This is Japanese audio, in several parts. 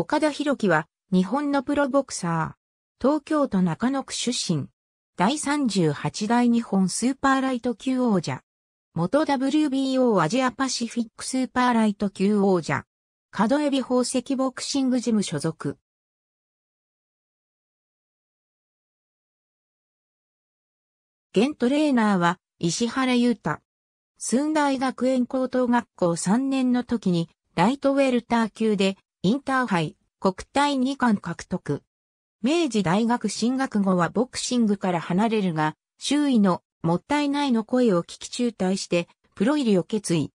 岡田博樹は、日本のプロボクサー。東京都中野区出身。第38代日本スーパーライト級王者。元 WBO アジアパシフィックスーパーライト級王者。角エビ宝石ボクシングジム所属。現トレーナーは石原裕太。寸大学園高等学校3年の時にライトウェルター級でインターハイ、国体2冠獲得。明治大学進学後はボクシングから離れるが、周囲のもったいないの声を聞き中退して、プロ入りを決意。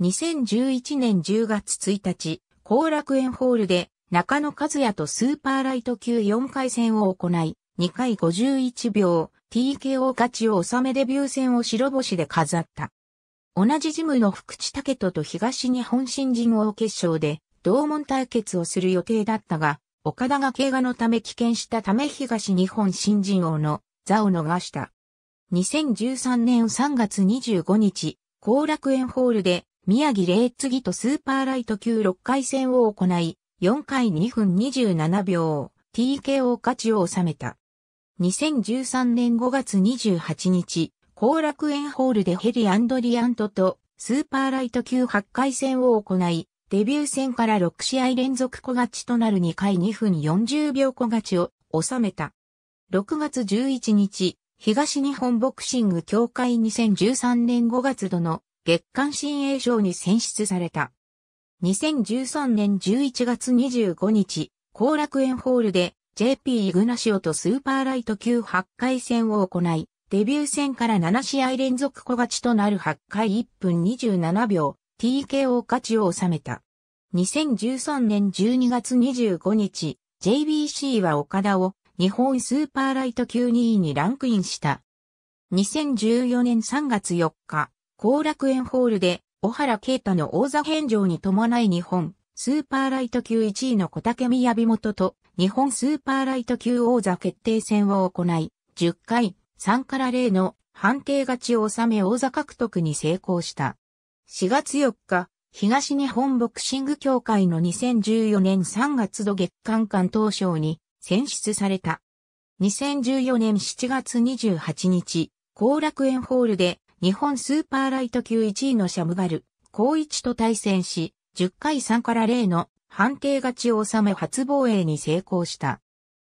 2011年10月1日、後楽園ホールで中野和也とスーパーライト級4回戦を行い、2回51秒、TKO 勝ちを収めデビュー戦を白星で飾った。同じジムの福地武人と東日本新人王決勝で同門対決をする予定だったが、岡田が怪我のため棄権したため東日本新人王の座を逃した。2013年3月25日、後楽園ホールで宮城レ次。ツギとスーパーライト級6回戦を行い、4回2分27秒、TKO 勝ちを収めた。2013年5月28日、後楽園ホールでヘリアンドリアントとスーパーライト級8回戦を行い、デビュー戦から6試合連続小勝ちとなる2回2分40秒小勝ちを収めた。6月11日、東日本ボクシング協会2013年5月度の月間新栄賞に選出された。2013年11月25日、後楽園ホールで JP イグナシオとスーパーライト級8回戦を行い、デビュー戦から7試合連続小勝ちとなる8回1分27秒 TKO 勝ちを収めた。2013年12月25日、JBC は岡田を日本スーパーライト級2位にランクインした。2014年3月4日、後楽園ホールで小原啓太の王座返上に伴い日本スーパーライト級1位の小竹宮美元と日本スーパーライト級王座決定戦を行い、10回3から0の判定勝ちを収め王座獲得に成功した。4月4日、東日本ボクシング協会の2014年3月度月間関東賞に選出された。2014年7月28日、後楽園ホールで日本スーパーライト級1位のシャムガル、高一と対戦し、10回3から0の判定勝ちを収め初防衛に成功した。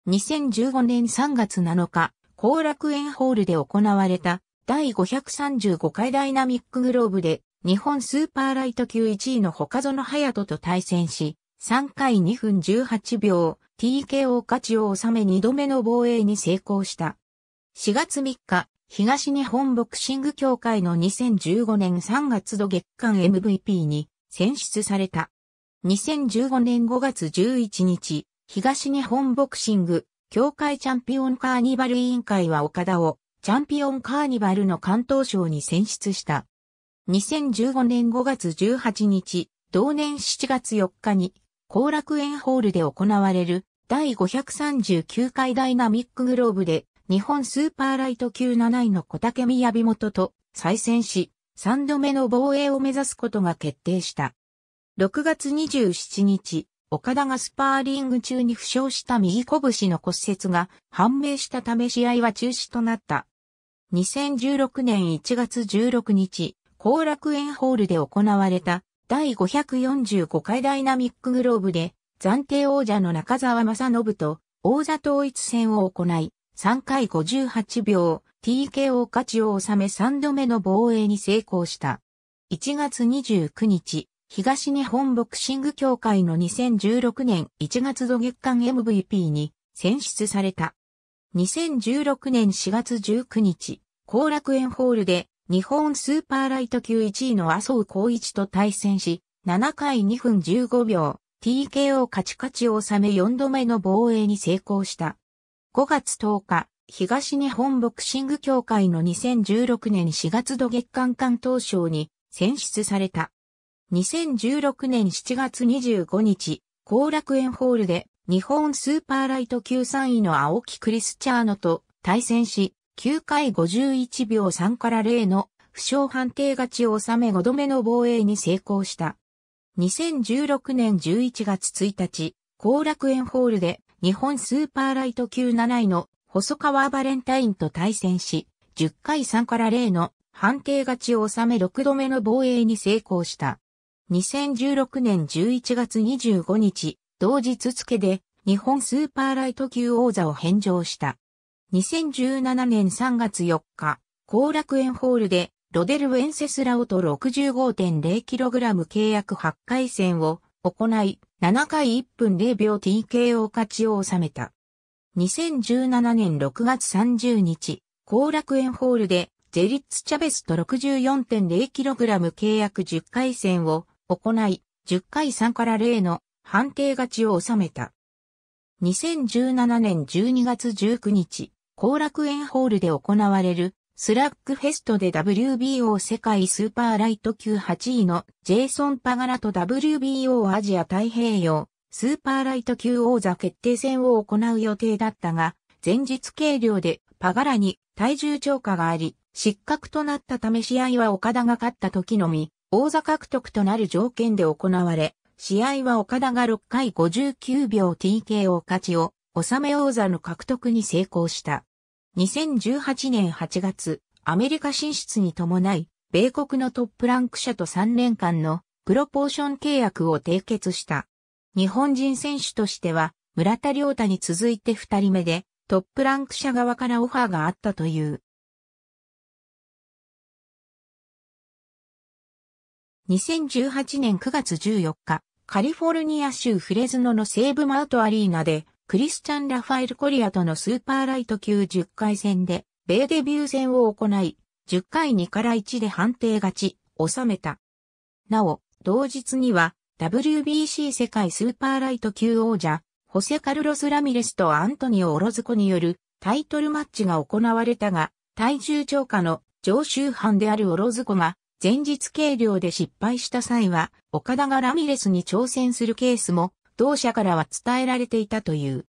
2015年3月7日、後楽園ホールで行われた第535回ダイナミックグローブで日本スーパーライト級1位の他園隼人と対戦し、3回2分18秒、TKO 勝ちを収め2度目の防衛に成功した。4月3日、東日本ボクシング協会の2015年3月度月間 MVP に選出された。2015年5月11日、東日本ボクシング協会チャンピオンカーニバル委員会は岡田をチャンピオンカーニバルの関東賞に選出した。2015年5月18日、同年7月4日に、後楽園ホールで行われる第539回ダイナミックグローブで日本スーパーライト級7位の小竹宮美元と再戦し、3度目の防衛を目指すことが決定した。6月27日、岡田がスパーリング中に負傷した右拳の骨折が判明したため試合は中止となった。2016年1月16日、後楽園ホールで行われた第545回ダイナミックグローブで暫定王者の中澤正信と王座統一戦を行い、3回58秒 TKO 勝ちを収め3度目の防衛に成功した。1月29日、東日本ボクシング協会の2016年1月度月間 MVP に選出された。2016年4月19日、後楽園ホールで日本スーパーライト級1位の麻生光一と対戦し、7回2分15秒、TKO カチカチを収め4度目の防衛に成功した。5月10日、東日本ボクシング協会の2016年4月度月間関東賞に選出された。2016年7月25日、後楽園ホールで日本スーパーライト級3位の青木クリスチャーノと対戦し、9回51秒3から0の負傷判定勝ちを収め5度目の防衛に成功した。2016年11月1日、後楽園ホールで日本スーパーライト級7位の細川バレンタインと対戦し、10回3から0の判定勝ちを収め6度目の防衛に成功した。2016年11月25日、同日付で日本スーパーライト級王座を返上した。2017年3月4日、後楽園ホールで、ロデル・ウェンセスラオと 65.0kg 契約8回戦を行い、7回1分0秒 TKO 勝ちを収めた。2017年6月30日、後楽園ホールで、ゼリッツ・チャベスと 64.0kg 契約10回戦を行い、10回3から0の判定勝ちを収めた。2017年12月19日、後楽園ホールで行われるスラックフェストで WBO 世界スーパーライト級8位のジェイソン・パガラと WBO アジア太平洋スーパーライト級王座決定戦を行う予定だったが、前日計量でパガラに体重超過があり、失格となったため試合は岡田が勝った時のみ、王座獲得となる条件で行われ、試合は岡田が6回59秒 TK o 勝ちを、納め王座の獲得に成功した。2018年8月、アメリカ進出に伴い、米国のトップランク社と3年間のプロポーション契約を締結した。日本人選手としては、村田良太に続いて2人目で、トップランク社側からオファーがあったという。2018年9月14日、カリフォルニア州フレズノの西部マウトアリーナで、クリスチャン・ラファエル・コリアとのスーパーライト級10回戦で、米デビュー戦を行い、10回2から1で判定勝ち、収めた。なお、同日には、WBC 世界スーパーライト級王者、ホセ・カルロス・ラミレスとアントニオ・オロズコによるタイトルマッチが行われたが、体重超過の常習犯であるオロズコが前日計量で失敗した際は、岡田がラミレスに挑戦するケースも同社からは伝えられていたという。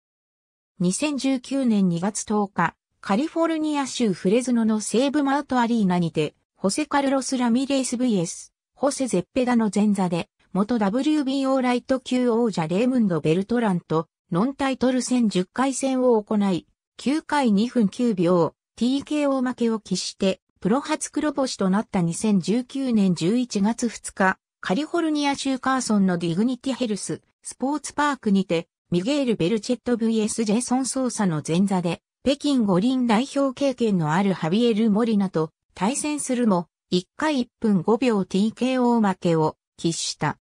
2019年2月10日、カリフォルニア州フレズノの西部マートアリーナにて、ホセ・カルロス・ラミレース VS、ホセ・ゼッペダの前座で、元 WBO ライト級王者レームンド・ベルトランと、ノンタイトル戦10回戦を行い、9回2分9秒、TKO 負けを喫して、プロ初黒星となった2019年11月2日、カリフォルニア州カーソンのディグニティヘルス、スポーツパークにて、ミゲール・ベルチェット VS ジェソン捜査の前座で、北京五輪代表経験のあるハビエル・モリナと対戦するも、1回1分5秒 TKO 負けを喫した。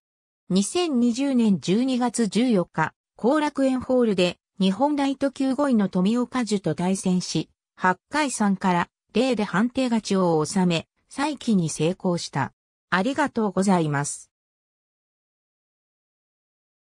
2020年12月14日、後楽園ホールで日本ライト級5位の富岡樹と対戦し、8回3から0で判定勝ちを収め、再起に成功した。ありがとうございます。